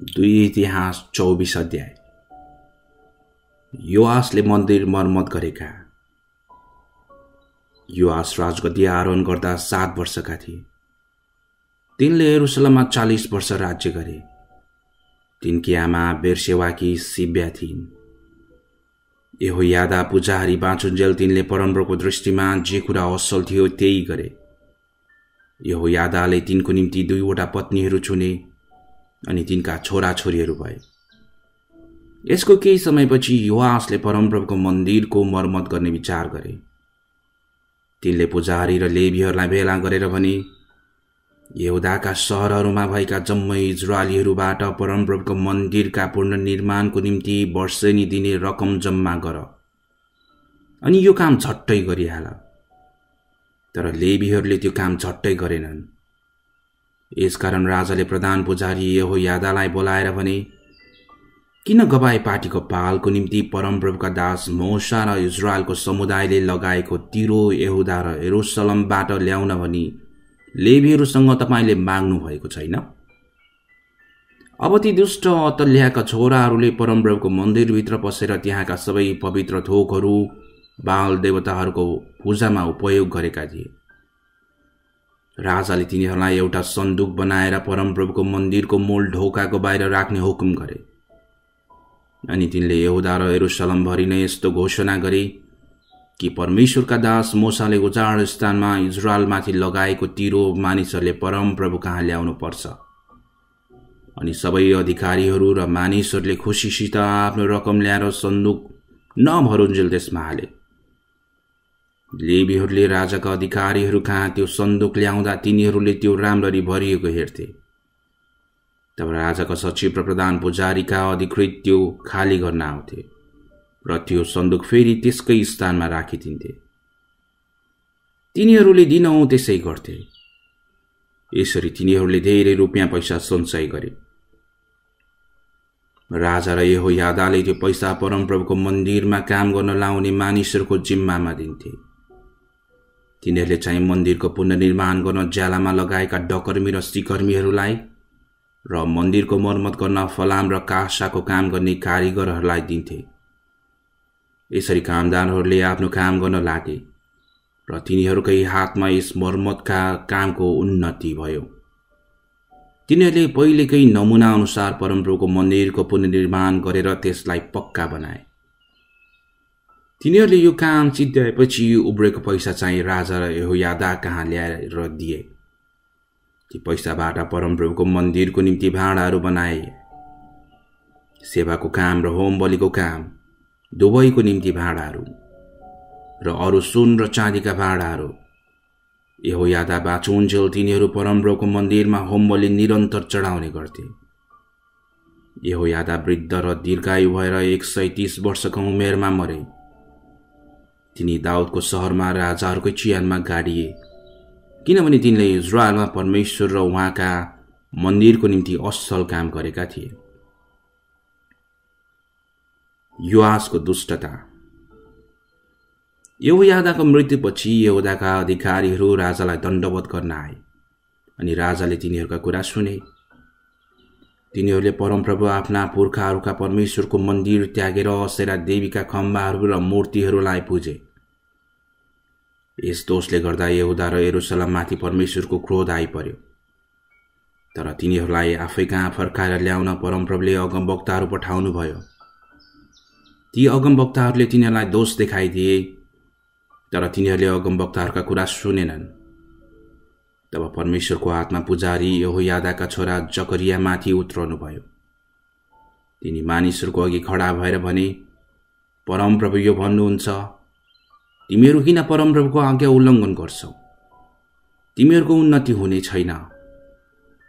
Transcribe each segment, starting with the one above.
दुई इतिहास चौबिस अध्याय युवासले मन्दिर मर्मत गरेका युवास राजगद्दी आरोहण गर्दा सात वर्षका थिए तिनले एरुसलममा चालिस वर्ष राज्य गरे तिनकी आमा बेरसेवाकी सिब्या थिइन् यो यादा पूजाहारी बाँचुन्जेल तिनले परम्पराको दृष्टिमा जे कुरा असल थियो त्यही गरे यो यादाले तिनको निम्ति दुईवटा पत्नीहरू चुने अनि तिनका छोराछोरीहरू भए यसको केही समयपछि युवासले परमप्रभुको मन्दिरको मर्मत गर्ने विचार गरे तिनले पुजारी र लेबीहरूलाई भेला गरेर भने यहुदाका सहरहरूमा भएका जम्मै इजरायलीहरूबाट परमप्रभुको मन्दिरका पुनर्निर्माणको निम्ति वर्षेनी दिने रकम जम्मा गर अनि यो काम झट्टै गरिहाल तर लेबीहरूले त्यो काम झट्टै गरेनन् यसकारण राजाले प्रधान पुजारी यहो यादालाई बोलाएर भने किन गवाई पार्टीको पालको निम्ति परमप्रभुका दास मौसा र इजरायलको समुदायले लगाएको तिरो यहुदा र एरोसलमबाट ल्याउन भनी लेबीहरूसँग तपाईँले माग्नु भएको छैन अब ती दुष्ट अतल्याका छोराहरूले परमप्रभुको मन्दिरभित्र पसेर त्यहाँका सबै पवित्र थोकहरू बाल देवताहरूको पूजामा उपयोग गरेका थिए राजाले तिनीहरूलाई एउटा सन्दुक बनाएर परमप्रभुको मन्दिरको मूल ढोकाको बाहिर राख्ने हुकुम गरे अनि तिनले यहुदा र एरुसलमभरि नै यस्तो घोषणा गरे कि परमेश्वरका दास मोसाले उजाड स्थानमा इजरायलमाथि लगाएको तिरो मानिसहरूले परमप्रभु कहाँ ल्याउनु पर्छ अनि सबै अधिकारीहरू र मानिसहरूले खुसीसित आफ्नो रकम ल्याएर सन्दुक नभरुन्जेल देशमा हाले लेबीहरूले राजाका अधिकारीहरू कहाँ त्यो सन्दुक ल्याउँदा तिनीहरूले त्यो राम्ररी भरिएको हेर्थे तब राजाका सचिव र प्रधान पुजारीका अधिकृत त्यो खाली गर्न आउँथे र त्यो सन्दुक फेरि त्यसकै स्थानमा राखिदिन्थे तिनीहरूले दिनौँ त्यसै गर्थे यसरी तिनीहरूले धेरै रुपियाँ पैसा सञ्चय गरे राजा र यहो यादाले त्यो पैसा परमप्रभुको मन्दिरमा काम गर्न लाउने मानिसहरूको जिम्मामा दिन्थे तिनीहरूले चाहिँ मन्दिरको पुनर्निर्माण गर्न ज्यालामा लगाएका डकर्मी र सिकर्मीहरूलाई र मन्दिरको मर्मत गर्न फलाम र कासाको काम गर्ने कारिगरहरूलाई दिन्थे यसरी कामदारहरूले आफ्नो काम गर्न लागे र तिनीहरूकै हातमा यस मर्मतका कामको उन्नति भयो तिनीहरूले पहिलेकै नमुना अनुसार परम्पराको मन्दिरको पुनर्निर्माण गरेर त्यसलाई पक्का बनाए तिनीहरूले यो काम चिद्याएपछि उब्रेको पैसा चाहिँ राजा र यहोयादा कहाँ ल्याएर दिए ती पैसाबाट परमप्रभुको मन्दिरको निम्ति भाँडाहरू बनाए सेवाको काम र होम बलिको काम दुवैको निम्ति भाँडाहरू र अरू सुन र चाँदीका भाँडाहरू यादा बाँचुन्जेल तिनीहरू परमप्रभुको मन्दिरमा होम बलि निरन्तर चढाउने गर्थे यादा वृद्ध र दीर्घायु भएर एक सय तिस वर्षको उमेरमा मरे तिनी दाउदको सहरमा राजाहरूकै चियानमा गाडिए किनभने तिनले इजरायलमा परमेश्वर र उहाँका मन्दिरको निम्ति असल काम गरेका थिए युवासको दुष्टता यहुदाको मृत्युपछि यहुदाका अधिकारीहरू राजालाई दण्डवत गर्न आए अनि राजाले तिनीहरूका कुरा सुने तिनीहरूले परमप्रभु आफ्ना पुर्खाहरूका परमेश्वरको मन्दिर त्यागेर सेरा देवीका खम्बाहरू र मूर्तिहरूलाई पुजे यस दोषले गर्दा यहुदा र एरुसलममाथि परमेश्वरको क्रोध आइपऱ्यो तर तिनीहरूलाई आफै कहाँ फर्काएर ल्याउन परमप्रभुले अगमवक्ताहरू पठाउनुभयो ती अगमवक्ताहरूले तिनीहरूलाई दोष देखाइदिए तर तिनीहरूले अगमवक्ताहरूका कुरा सुनेनन् तब परमेश्वरको हातमा पुजारी यहोयादाका छोरा जकरियामाथि उत्रनुभयो तिनी मानिसहरूको अघि खडा भएर भने परमप्रभु यो भन्नुहुन्छ तिमीहरू किन परमप्रभुको आज्ञा उल्लङ्घन गर्छौ तिमीहरूको उन्नति हुने छैन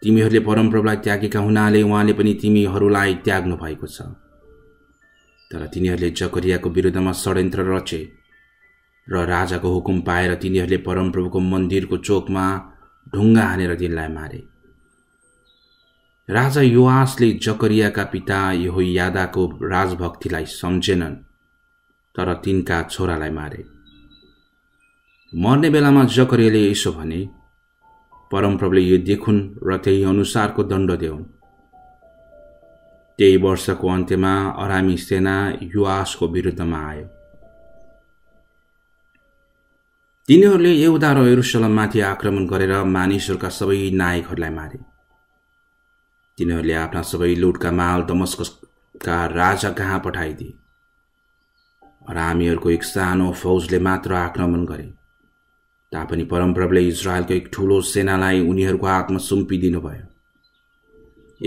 तिमीहरूले परमप्रभुलाई त्यागेका हुनाले उहाँले पनि तिमीहरूलाई त्याग्नु भएको छ तर तिनीहरूले जकरियाको विरुद्धमा षड्यन्त्र रचे र राजाको हुकुम पाएर तिनीहरूले परमप्रभुको मन्दिरको चोकमा ढुङ्गा हानेर तिनलाई मारे राजा युवासले जकरियाका पिता यो यादाको राजभक्तिलाई सम्झेनन् तर तिनका छोरालाई मारे मर्ने बेलामा जकरियाले यसो भने परमप्रभुले यो देखुन् र त्यही अनुसारको दण्ड देऊन् त्यही वर्षको अन्त्यमा अरामी सेना युवासको विरुद्धमा आयो तिनीहरूले एउटा र एरुसलममाथि आक्रमण गरेर मानिसहरूका सबै नायकहरूलाई मारे तिनीहरूले आफ्ना सबै लुटका माल दमस्कसका राजा कहाँ पठाइदिए अरामीहरूको एक सानो फौजले मात्र आक्रमण गरे तापनि परमप्रभुले इजरायलको एक ठुलो सेनालाई उनीहरूको हातमा सुम्पिदिनु भयो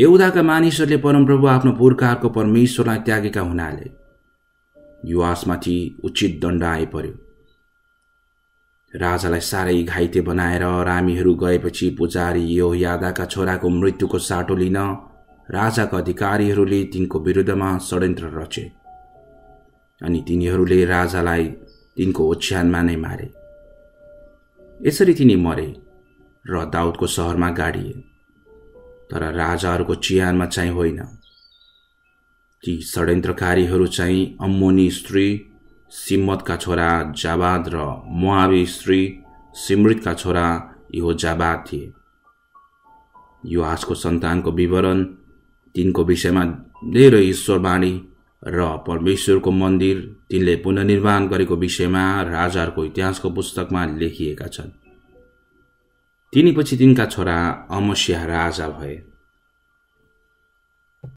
यहुदाका मानिसहरूले परमप्रभु आफ्नो पुर्खाहरूको परमेश्वरलाई त्यागेका हुनाले युवासमाथि उचित दण्ड आइपर्यो राजालाई साह्रै घाइते बनाएर रामीहरू गएपछि पुजारी यो यादाका छोराको मृत्युको साटो लिन राजाका अधिकारीहरूले तिनको विरुद्धमा षड्यन्त्र रचे अनि तिनीहरूले राजालाई तिनको ओछ्यानमा नै मारे यसरी तिनी मरे र दाउदको सहरमा गाडिए तर राजाहरूको चियानमा चाहिँ होइन ती षड्यन्त्रकारीहरू चाहिँ अम्मोनी स्त्री सिम्मतका छोरा जाबाद र मुहावी स्त्री सिमृतका छोरा यो जाबाद थिए यो आजको सन्तानको विवरण तिनको विषयमा धेरै ईश्वरवाणी र परमेश्वरको मन्दिर तिनले पुननिर्माण गरेको विषयमा राजाहरूको इतिहासको पुस्तकमा लेखिएका छन् तिनीपछि तिनका छोरा अमस्या राजा भए